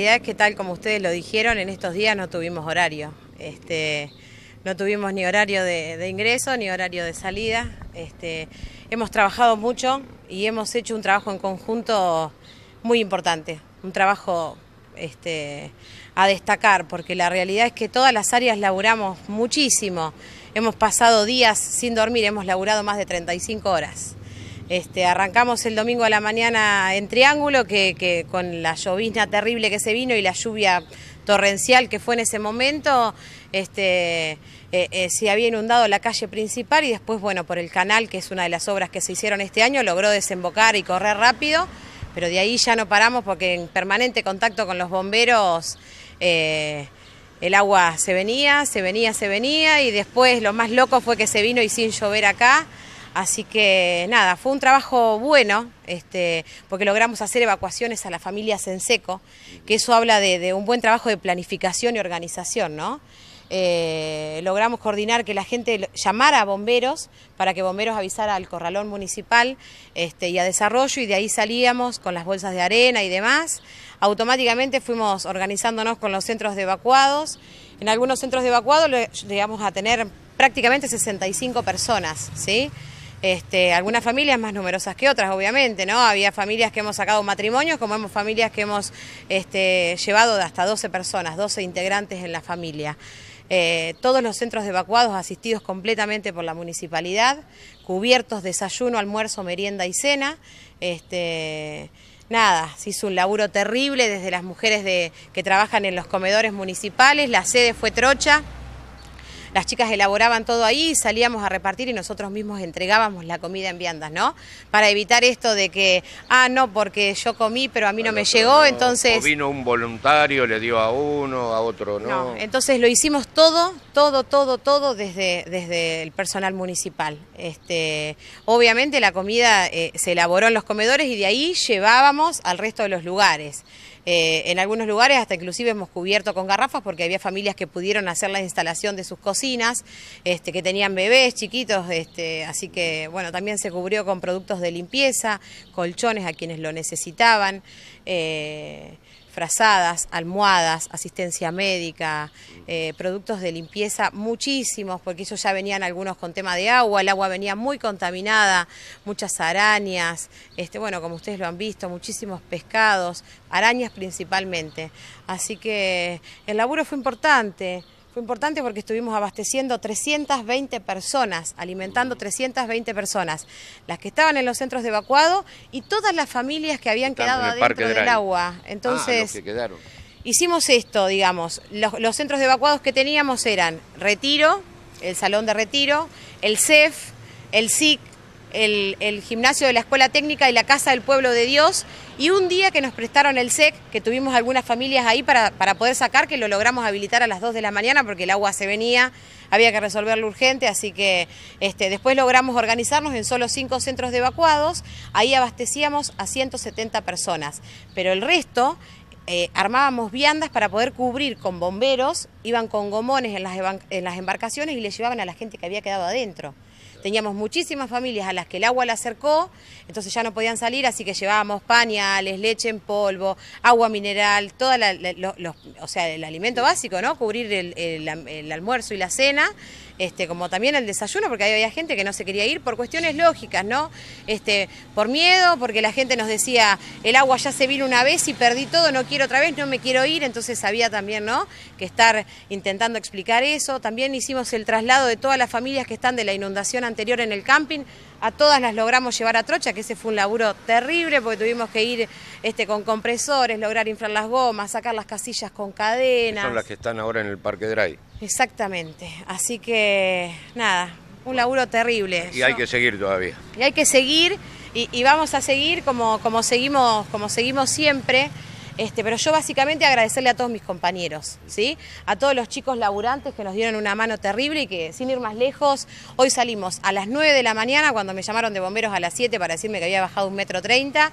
La realidad es que tal como ustedes lo dijeron, en estos días no tuvimos horario. Este, no tuvimos ni horario de, ingreso ni horario de salida. Este, hemos trabajado mucho y hemos hecho un trabajo en conjunto muy importante, un trabajo este, a destacar, porque la realidad es que todas las áreas laburamos muchísimo. Hemos pasado días sin dormir, hemos laburado más de 35 horas. Este, arrancamos el domingo a la mañana en Triángulo, que, con la llovizna terrible que se vino y la lluvia torrencial que fue en ese momento, este, eh, eh, se había inundado la calle principal y después, bueno, por el canal, que es una de las obras que se hicieron este año, logró desembocar y correr rápido, pero de ahí ya no paramos porque en permanente contacto con los bomberos... Eh, el agua se venía, se venía, se venía y después lo más loco fue que se vino y sin llover acá. Así que nada, fue un trabajo bueno, este, porque logramos hacer evacuaciones a las familias en seco, que eso habla de, un buen trabajo de planificación y organización, ¿no? Eh, logramos coordinar que la gente llamara a bomberos para que bomberos avisara al corralón municipal este, y a desarrollo y de ahí salíamos con las bolsas de arena y demás. Automáticamente fuimos organizándonos con los centros de evacuados. En algunos centros de evacuados llegamos a tener prácticamente 65 personas, ¿sí? Este, algunas familias más numerosas que otras, obviamente, ¿no? Había familias que hemos sacado matrimonios, como hemos familias que hemos este, llevado de hasta 12 personas, 12 integrantes en la familia. Eh, todos los centros evacuados asistidos completamente por la municipalidad, cubiertos desayuno, almuerzo, merienda y cena. Este, nada, se hizo un laburo terrible desde las mujeres que trabajan en los comedores municipales, la sede fue Trocha las chicas elaboraban todo ahí, salíamos a repartir y nosotros mismos entregábamos la comida en viandas, ¿no? Para evitar esto de que, ah, no, porque yo comí, pero a mí no me llegó, entonces... vino un voluntario, le dio a uno, a otro, ¿no? Entonces lo hicimos todo, todo, todo, todo desde, desde el personal municipal. Este, obviamente la comida eh, se elaboró en los comedores y de ahí llevábamos al resto de los lugares. Eh, en algunos lugares hasta inclusive hemos cubierto con garrafas porque había familias que pudieron hacer la instalación de sus cocinas, este, que tenían bebés chiquitos, este, así que bueno, también se cubrió con productos de limpieza, colchones a quienes lo necesitaban. Eh, frazadas, almohadas, asistencia médica, eh, productos de limpieza, muchísimos, porque ellos ya venían algunos con tema de agua, el agua venía muy contaminada, muchas arañas, este, bueno, como ustedes lo han visto, muchísimos pescados, arañas principalmente. Así que el laburo fue importante. Fue importante porque estuvimos abasteciendo 320 personas, alimentando 320 personas, las que estaban en los centros de evacuado y todas las familias que habían quedado adentro del, agua. Ah, Entonces, hicimos esto, digamos. Los, los, centros de evacuados que teníamos eran Retiro, el Salón de Retiro, el CEF, el SIC, el, gimnasio de la Escuela Técnica y la Casa del Pueblo de Dios. Y un día que nos prestaron el SEC, que tuvimos algunas familias ahí para, poder sacar, que lo logramos habilitar a las 2 de la mañana porque el agua se venía, había que resolverlo urgente, así que este, después logramos organizarnos en solo cinco centros de evacuados, ahí abastecíamos a 170 personas, pero el resto eh, armábamos viandas para poder cubrir con bomberos, iban con gomones en las, en las embarcaciones y les llevaban a la gente que había quedado adentro. Teníamos muchísimas familias a las que el agua la acercó, entonces ya no podían salir, así que llevábamos pañales, leche en polvo, agua mineral, toda la, o sea, el alimento básico, ¿no? Cubrir el almuerzo y la cena. Este, como también el desayuno, porque había gente que no se quería ir por cuestiones lógicas, ¿no? Este, por miedo, porque la gente nos decía, el agua ya se vino una vez y perdí todo, no quiero otra vez, no me quiero ir, entonces había también, ¿no? Que estar intentando explicar eso. También hicimos el traslado de todas las familias que están de la inundación anterior en el camping a todas las logramos llevar a trocha, que ese fue un laburo terrible porque tuvimos que ir este, con compresores, lograr inflar las gomas, sacar las casillas con cadenas. Son las que están ahora en el Parque Dry. Exactamente, así que nada, un laburo terrible. Y hay que seguir todavía. Y hay que seguir y, vamos a seguir como, como, seguimos, como seguimos siempre. Este, pero yo básicamente agradecerle a todos mis compañeros, ¿sí? A todos los chicos laburantes que nos dieron una mano terrible y que sin ir más lejos, hoy salimos a las 9 de la mañana cuando me llamaron de bomberos a las 7 para decirme que había bajado un metro 30,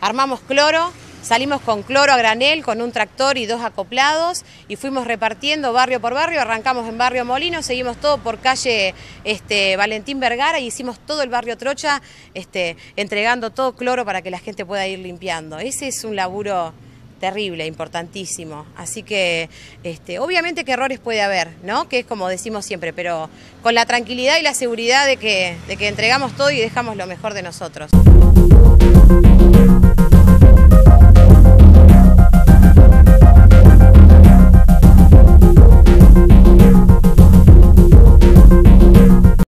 armamos cloro, Salimos con cloro a granel, con un tractor y dos acoplados y fuimos repartiendo barrio por barrio, arrancamos en barrio Molino, seguimos todo por calle este, Valentín Vergara y hicimos todo el barrio Trocha este, entregando todo cloro para que la gente pueda ir limpiando. Ese es un laburo terrible, importantísimo. Así que este, obviamente que errores puede haber, ¿no? Que es como decimos siempre, pero con la tranquilidad y la seguridad de que, de que entregamos todo y dejamos lo mejor de nosotros.